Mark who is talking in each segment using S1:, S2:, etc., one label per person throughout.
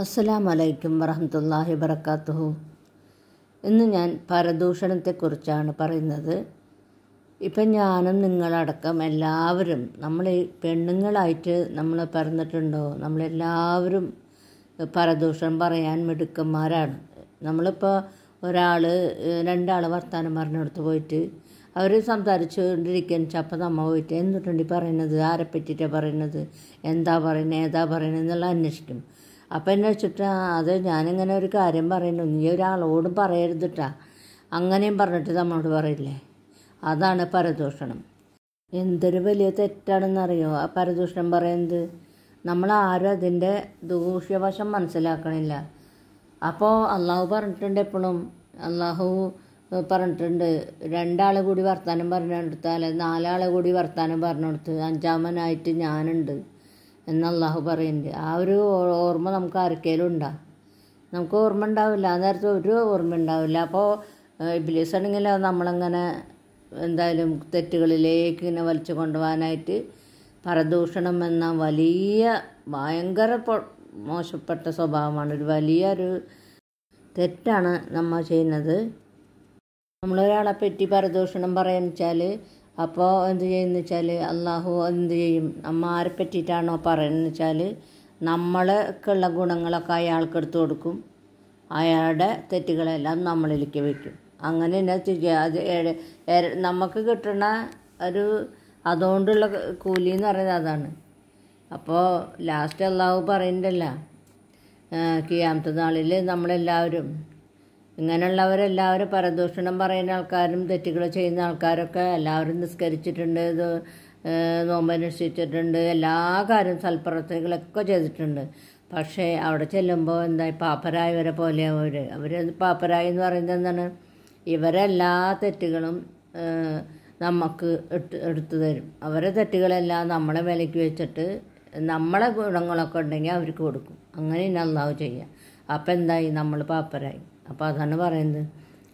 S1: അസ്സലാം വലൈക്കും വറഹമുല്ലാഹി വബർക്കാത്തുഹു ഇന്ന് ഞാൻ പരദൂഷണത്തെക്കുറിച്ചാണ് പറയുന്നത് ഇപ്പം ഞാനും നിങ്ങളടക്കം എല്ലാവരും നമ്മൾ പെണ്ണുങ്ങളായിട്ട് നമ്മൾ പറഞ്ഞിട്ടുണ്ടോ നമ്മളെല്ലാവരും പരദൂഷണം പറയാൻ മിടുക്കന്മാരാണ് നമ്മളിപ്പോൾ ഒരാൾ രണ്ടാൾ വർത്തമാനം പറഞ്ഞെടുത്ത് പോയിട്ട് അവർ സംസാരിച്ചുകൊണ്ടിരിക്കുന്ന ചപ്പ നമ്മ പോയിട്ട് എന്തുട്ടുണ്ട് പറയുന്നത് ആരെ പറ്റിയിട്ടാണ് പറയണത് എന്താ പറയുന്നത് ഏതാ പറയുന്നത് എന്നുള്ള അന്വേഷിക്കും അപ്പം എന്നെ വെച്ചിട്ടാ അത് ഞാനിങ്ങനെ ഒരു കാര്യം പറയുന്നു നീ ഒരാളോടും പറയരുതിട്ടാ അങ്ങനെയും പറഞ്ഞിട്ട് നമ്മളോട് പറയില്ലേ അതാണ് പരദൂഷണം എന്തൊരു വലിയ തെറ്റാണെന്നറിയോ ആ പരദൂഷണം പറയുന്നത് നമ്മൾ ആരും അതിൻ്റെ ദൂഷ്യവശം മനസ്സിലാക്കണില്ല അപ്പോൾ അള്ളാഹു പറഞ്ഞിട്ടുണ്ട് എപ്പോഴും അള്ളാഹു പറഞ്ഞിട്ടുണ്ട് രണ്ടാൾ കൂടി വർത്താനം പറഞ്ഞു കൊടുത്താൽ നാലാളെ കൂടി വർത്താനം പറഞ്ഞു കൊടുത്ത് അഞ്ചാമനായിട്ട് ഞാനുണ്ട് എന്നല്ലാഹു പറയുന്നുണ്ട് ആ ഒരു ഓർമ്മ നമുക്ക് ആർക്കേലും ഉണ്ടാകും നമുക്ക് ഓർമ്മ ഉണ്ടാവില്ല ആ നേരത്തെ ഒരു ഓർമ്മ ഉണ്ടാവില്ല അപ്പോൾ ഇബ്ലീസ് ആണെങ്കിൽ നമ്മളങ്ങനെ എന്തായാലും തെറ്റുകളിലേക്ക് ഇങ്ങനെ വലിച്ചു കൊണ്ടുപോകാനായിട്ട് പരദൂഷണം എന്ന വലിയ ഭയങ്കര മോശപ്പെട്ട സ്വഭാവമാണ് ഒരു വലിയൊരു തെറ്റാണ് നമ്മൾ ചെയ്യുന്നത് നമ്മളൊരാളെ പറ്റി പരദൂഷണം പറയാന്ന് വെച്ചാൽ അപ്പോൾ എന്ത് ചെയ്യുന്നു വെച്ചാൽ അള്ളാഹു എന്ത് ചെയ്യും നമ്മ ആരെ പറ്റിയിട്ടാണോ പറയുന്നത് വെച്ചാൽ നമ്മളെക്കുള്ള ഗുണങ്ങളൊക്കെ അയാൾക്ക് എടുത്തു കൊടുക്കും അയാളുടെ തെറ്റുകളെല്ലാം നമ്മളിലേക്ക് വയ്ക്കും അങ്ങനെ എന്നാ ചെയ്യുക നമുക്ക് കിട്ടുന്ന ഒരു അതുകൊണ്ടുള്ള കൂലി എന്ന് പറയുന്നത് അതാണ് അപ്പോൾ ലാസ്റ്റ് അള്ളാഹു പറയുന്നുണ്ടല്ല കിയാമത്തെ നാളിൽ നമ്മളെല്ലാവരും ഇങ്ങനെയുള്ളവരെല്ലാവരും പരദൂഷണം പറയുന്ന ആൾക്കാരും തെറ്റുകൾ ചെയ്യുന്ന ആൾക്കാരൊക്കെ എല്ലാവരും നിസ്കരിച്ചിട്ടുണ്ട് ഇത് അനുഷ്ഠിച്ചിട്ടുണ്ട് എല്ലാ കാര്യവും സൽപ്രവർത്തനങ്ങളൊക്കെ ചെയ്തിട്ടുണ്ട് പക്ഷേ അവിടെ ചെല്ലുമ്പോൾ എന്താ പാപ്പരായവരെ പോലെയാവും അവർ അവർ പാപ്പരായി എന്ന് പറയുന്നത് എന്താണ് ഇവരെല്ലാ തെറ്റുകളും നമുക്ക് ഇട്ട് എടുത്തു തരും അവരെ തെറ്റുകളെല്ലാം നമ്മളെ വിലയ്ക്ക് വെച്ചിട്ട് നമ്മളെ ഗുണങ്ങളൊക്കെ ഉണ്ടെങ്കിൽ അവർക്ക് കൊടുക്കും അങ്ങനെ ഇനി അള്ളാഹു ചെയ്യുക അപ്പം എന്തായി നമ്മൾ പാപ്പരായി അപ്പോൾ അതാണ് പറയുന്നത്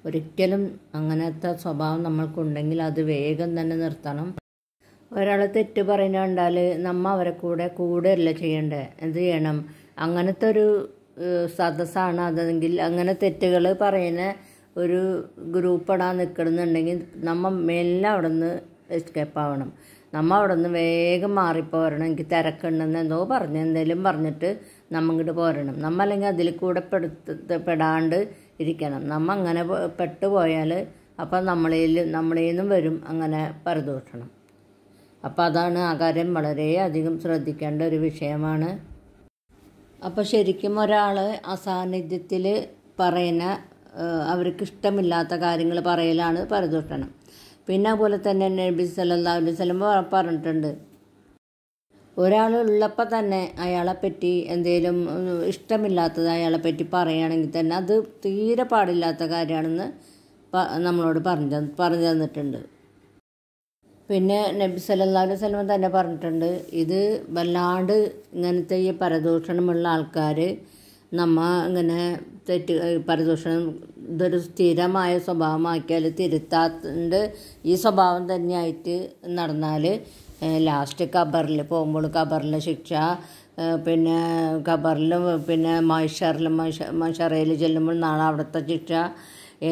S1: ഒരിക്കലും അങ്ങനത്തെ സ്വഭാവം നമ്മൾക്കുണ്ടെങ്കിൽ അത് വേഗം തന്നെ നിർത്തണം ഒരാൾ തെറ്റ് പറയുന്നുണ്ടാൽ നമ്മ അവരെ കൂടെ കൂടെയല്ല ചെയ്യേണ്ടത് എന്ത് ചെയ്യണം അങ്ങനത്തെ ഒരു സദസ്സാണ് അതെങ്കിൽ അങ്ങനെ തെറ്റുകൾ പറയുന്ന ഒരു ഗ്രൂപ്പിടാൻ നിൽക്കണമെന്നുണ്ടെങ്കിൽ നമ്മ മെല്ലെ അവിടെ നിന്ന് എസ്കേപ്പ് ആവണം നമ്മൾ അവിടെ നിന്ന് വേഗം മാറിപ്പോരണം എനിക്ക് തിരക്കുണ്ടെന്ന് എന്തോ പറഞ്ഞ് എന്തെങ്കിലും പറഞ്ഞിട്ട് നമ്മങ്ങോട്ട് പോരണം നമ്മൾ അല്ലെങ്കിൽ അതിൽ കൂടെ പെടുത്ത പെടാണ്ട് ഇരിക്കണം നമ്മൾ അങ്ങനെ പെട്ടുപോയാൽ അപ്പം നമ്മളിൽ നമ്മളിൽ നിന്നും വരും അങ്ങനെ പരദൂഷണം അപ്പോൾ അതാണ് ആ കാര്യം വളരെയധികം ശ്രദ്ധിക്കേണ്ട ഒരു വിഷയമാണ് അപ്പോൾ ശരിക്കും ഒരാൾ അസാന്നിധ്യത്തിൽ പറയുന്ന അവർക്കിഷ്ടമില്ലാത്ത കാര്യങ്ങൾ പറയലാണ് പരദൂഷണം പിന്നെ അതുപോലെ തന്നെ നബി സല്ലാ അലൈഹി വസല്ലം പറഞ്ഞിട്ടുണ്ട് ഒരാൾ ഉള്ളപ്പോൾ തന്നെ അയാളെപ്പറ്റി എന്തെങ്കിലും ഇഷ്ടമില്ലാത്തത് അയാളെപ്പറ്റി പറയുകയാണെങ്കിൽ തന്നെ അത് തീരെ പാടില്ലാത്ത കാര്യമാണെന്ന് നമ്മളോട് പറഞ്ഞു പറഞ്ഞു തന്നിട്ടുണ്ട് പിന്നെ നബി സല്ലാ വല്ലം തന്നെ പറഞ്ഞിട്ടുണ്ട് ഇത് വല്ലാണ്ട് ഇങ്ങനത്തെ ഈ പരദൂഷണമുള്ള ആൾക്കാർ നമ്മ ഇങ്ങനെ തെറ്റ് പരദൂഷണം ഇതൊരു സ്ഥിരമായ സ്വഭാവമാക്കിയാൽ തിരുത്താണ്ട് ഈ സ്വഭാവം തന്നെയായിട്ട് നടന്നാൽ ലാസ്റ്റ് ഖബറിൽ പോകുമ്പോൾ ഖബറിലെ ശിക്ഷ പിന്നെ ഖബറിലും പിന്നെ മഹിഷറിലും മഹിഷ മഹിഷറയിൽ ചെല്ലുമ്പോൾ നാളെ അവിടുത്തെ ശിക്ഷ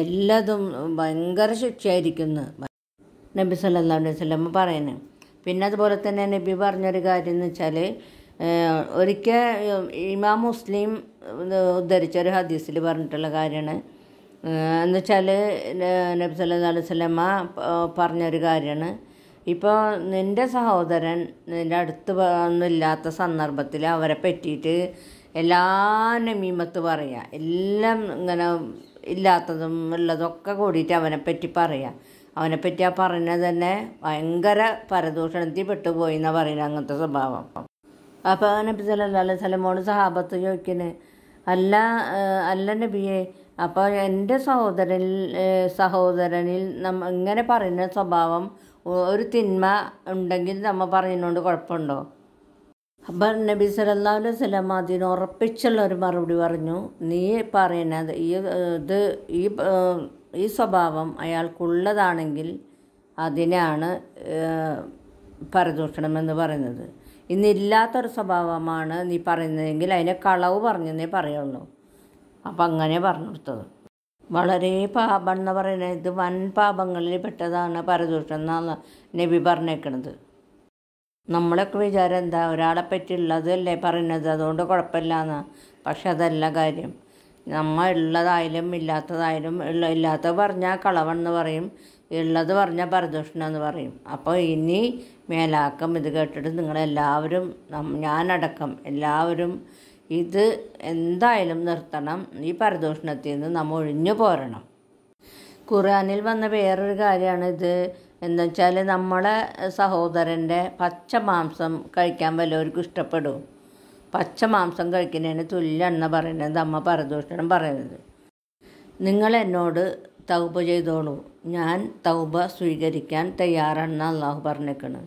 S1: എല്ലാതും ഭയങ്കര ശിക്ഷയായിരിക്കുന്നു നബി സല്ലാ അലൈഹി പറയുന്നത് പിന്നെ അതുപോലെ തന്നെ നബി പറഞ്ഞൊരു കാര്യം എന്ന് വെച്ചാൽ ഒരിക്കൽ ഇമാം മുസ്ലിം ഉദ്ധരിച്ച ഒരു ഹദീസിൽ പറഞ്ഞിട്ടുള്ള കാര്യമാണ് എന്നുവെച്ചാൽ നബി സല്ലാ അലൈഹി സ്വലമ്മ പറഞ്ഞൊരു കാര്യമാണ് ഇപ്പോൾ നിൻ്റെ സഹോദരൻ നിൻ്റെ അടുത്ത് ഒന്നുമില്ലാത്ത സന്ദർഭത്തിൽ അവരെ പറ്റിയിട്ട് എല്ലാ നമീമത്ത് പറയുക എല്ലാം ഇങ്ങനെ ഇല്ലാത്തതും ഉള്ളതൊക്കെ കൂടിയിട്ട് അവനെപ്പറ്റി പറയുക അവനെപ്പറ്റി ആ പറഞ്ഞത് തന്നെ ഭയങ്കര പരദൂഷണത്തിൽ പെട്ടുപോയി എന്നാണ് പറയുന്നത് അങ്ങനത്തെ സ്വഭാവം അപ്പോൾ നബി സല്ലല്ലാ അലൈഹി സ്വലമോട് സഹാബത്ത് ചോദിക്കുന്നത് അല്ല അല്ല നബിയെ അപ്പോൾ എൻ്റെ സഹോദരനിൽ സഹോദരനിൽ നമ്മ ഇങ്ങനെ പറയുന്ന സ്വഭാവം ഒരു തിന്മ ഉണ്ടെങ്കിൽ നമ്മൾ പറയുന്നതുകൊണ്ട് കുഴപ്പമുണ്ടോ അപ്പം നബി സല്ലാ അലൈഹി സ്വലം അതിന് ഉറപ്പിച്ചുള്ള ഒരു മറുപടി പറഞ്ഞു നീ പറയുന്നത് ഈ ഇത് ഈ ഈ സ്വഭാവം അയാൾക്കുള്ളതാണെങ്കിൽ അതിനാണ് പരദൂഷണമെന്ന് പറയുന്നത് ഇന്നില്ലാത്തൊരു സ്വഭാവമാണ് നീ പറയുന്നതെങ്കിൽ അതിനെ കളവ് പറഞ്ഞെന്നേ പറയുള്ളൂ അപ്പം അങ്ങനെ പറഞ്ഞു കൊടുത്തത് വളരെ പാപം എന്ന് പറയുന്നത് ഇത് വൻ പാപങ്ങളിൽ പെട്ടതാണ് പരദൂഷം എന്നാണ് നബി പറഞ്ഞേക്കണത് നമ്മളൊക്കെ വിചാരം എന്താ ഒരാളെ പറ്റിയുള്ളതല്ലേ പറയുന്നത് അതുകൊണ്ട് കുഴപ്പമില്ല എന്ന് പക്ഷെ അതല്ല കാര്യം നമ്മൾ ഉള്ളതായാലും ഇല്ലാത്തതായാലും ഉള്ള ഇല്ലാത്തത് പറഞ്ഞാൽ കളവെന്ന് പറയും ഉള്ളത് പറഞ്ഞാൽ പരദൂഷണം എന്ന് പറയും അപ്പോൾ ഇനി മേലാക്കം ഇത് കേട്ടിട്ട് നിങ്ങളെല്ലാവരും ഞാനടക്കം എല്ലാവരും ഇത് എന്തായാലും നിർത്തണം ഈ പരദൂഷണത്തിൽ നിന്ന് നമ്മൾ ഒഴിഞ്ഞു പോരണം ഖുറാനിൽ വന്ന വേറൊരു കാര്യമാണ് ഇത് എന്താ വെച്ചാൽ നമ്മളെ സഹോദരൻ്റെ പച്ച മാംസം കഴിക്കാൻ വല്ലവർക്കും ഇഷ്ടപ്പെടും പച്ച മാംസം കഴിക്കുന്നതിന് തുല്യണ്ണ പറയുന്നത് അമ്മ പരദൂഷണം പറയുന്നത് നിങ്ങൾ എന്നോട് തൗബ ചെയ്തോളൂ ഞാൻ തൗബ സ്വീകരിക്കാൻ തയ്യാറാണെന്ന് അള്ളാഹു പറഞ്ഞേക്കണ്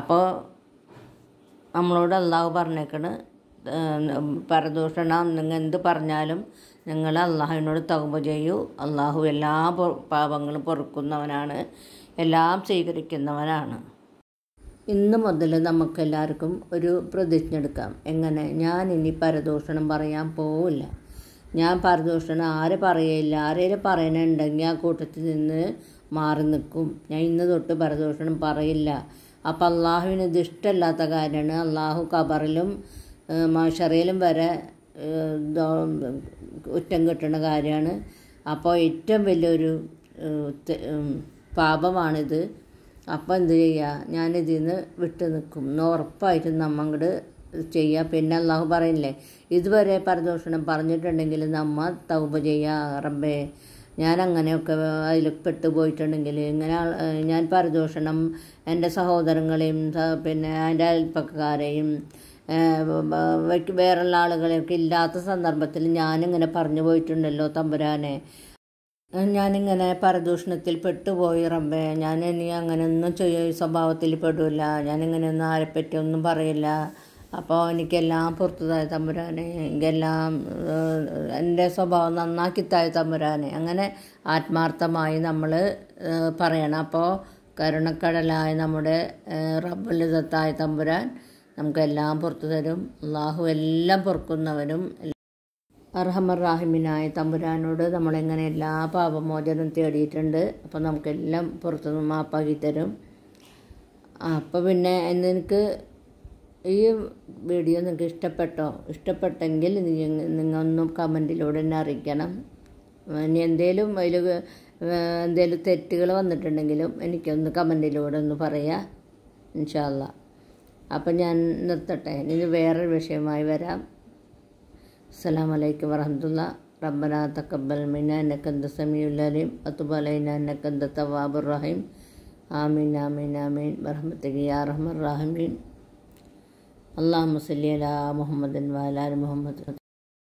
S1: അപ്പോൾ നമ്മളോട് അള്ളാഹു പറഞ്ഞേക്കണ് പരദൂഷണം നിങ്ങൾ എന്ത് പറഞ്ഞാലും നിങ്ങൾ അള്ളാഹുവിനോട് തകുമ്പ ചെയ്യൂ അള്ളാഹു എല്ലാ പാപങ്ങളും പൊറുക്കുന്നവനാണ് എല്ലാം സ്വീകരിക്കുന്നവനാണ് ഇന്ന് മുതൽ നമുക്കെല്ലാവർക്കും ഒരു പ്രതിജ്ഞ എടുക്കാം എങ്ങനെ ഞാൻ ഇനി പരദൂഷണം പറയാൻ പോവില്ല ഞാൻ പരദൂഷണം ആരെ പറയില്ല ആരേലും പറയണുണ്ടെങ്കിൽ ആ കൂട്ടത്തിൽ നിന്ന് മാറി നിൽക്കും ഞാൻ ഇന്ന് തൊട്ട് പരദൂഷണം പറയില്ല അപ്പം അള്ളാഹുവിന് ഇത് ഇഷ്ടമല്ലാത്ത കാര്യമാണ് അള്ളാഹു കബറിലും മാഷറയിലും വരെ ഉറ്റം കിട്ടുന്ന കാര്യമാണ് അപ്പോൾ ഏറ്റവും വലിയൊരു പാപമാണിത് അപ്പോൾ എന്ത് ചെയ്യുക ഞാനിതിൽ നിന്ന് വിട്ടു നിൽക്കും എന്ന് ഉറപ്പായിട്ടും നമ്മൾ ഇങ്ങോട്ട് ചെയ്യുക പിന്നെ അള്ളാഹു പറയില്ലേ ഇതുവരെ പരദൂഷണം പറഞ്ഞിട്ടുണ്ടെങ്കിൽ നമ്മ തൗബ ചെയ്യുക റബ്ബേ ഞാൻ അങ്ങനെയൊക്കെ അതിൽ പെട്ടുപോയിട്ടുണ്ടെങ്കിൽ ഇങ്ങനെ ഞാൻ പരദൂഷണം എൻ്റെ സഹോദരങ്ങളെയും പിന്നെ എൻ്റെ അയൽപ്പക്കാരെയും വേറുള്ള ആളുകളെയൊക്കെ ഇല്ലാത്ത സന്ദർഭത്തിൽ ഞാനിങ്ങനെ പറഞ്ഞു പോയിട്ടുണ്ടല്ലോ തമ്പുരാനെ ഞാനിങ്ങനെ പരദൂഷണത്തിൽ പെട്ടുപോയി റബ്ബേ ഞാൻ ഇനി അങ്ങനെയൊന്നും ചെയ്യ സ്വഭാവത്തിൽ പെടില്ല ഞാനിങ്ങനെയൊന്നും ആരെപ്പറ്റി ഒന്നും പറയില്ല അപ്പോൾ എനിക്കെല്ലാം പുറത്തുതായ തമ്പുരാനെ എനിക്കെല്ലാം എൻ്റെ സ്വഭാവം നന്നാക്കിത്തായ തമ്പുരാനെ അങ്ങനെ ആത്മാർത്ഥമായി നമ്മൾ പറയണം അപ്പോൾ കരുണക്കടലായ നമ്മുടെ റബ്ബുലിതത്തായ തമ്പുരാൻ നമുക്കെല്ലാം പുറത്തു തരും അള്ളാഹു എല്ലാം പൊറുക്കുന്നവനും അർഹമർ റാഹിമിനായ തമ്പുരാനോട് നമ്മളെങ്ങനെ എല്ലാ പാപമോചനം തേടിയിട്ടുണ്ട് അപ്പോൾ നമുക്കെല്ലാം പുറത്തുനിന്ന് മാപ്പാക്കി തരും അപ്പോൾ പിന്നെ എനിക്ക് ഈ വീഡിയോ നിങ്ങൾക്ക് ഇഷ്ടപ്പെട്ടോ ഇഷ്ടപ്പെട്ടെങ്കിൽ നിങ്ങൾ കമൻറ്റിലൂടെ എന്നെ അറിയിക്കണം ഇനി എന്തേലും അതിൽ എന്തേലും തെറ്റുകൾ വന്നിട്ടുണ്ടെങ്കിലും എനിക്കൊന്ന് കമൻറ്റിലൂടെ ഒന്ന് പറയാം ഇൻഷാല്ലാ അപ്പം ഞാൻ നിർത്തട്ടെ ഇനി വേറൊരു വിഷയമായി വരാം അസ്സാം വലൈക്കും വറഹമുല്ല റബ്ബന തക്കബൽ മിന നക്കന്ത സമീഉലീം അത്തുബലൈന നക്കന്ത തവാബുർ റഹീം ആമീൻ ആമീൻ ആമീൻ വറഹമത്തകി യാ റഹ്മൻ റഹമീൻ അള്ളാഹ് മുസല്ലി അലാ മുഹമ്മദ് വാലാൽ മുഹമ്മദ്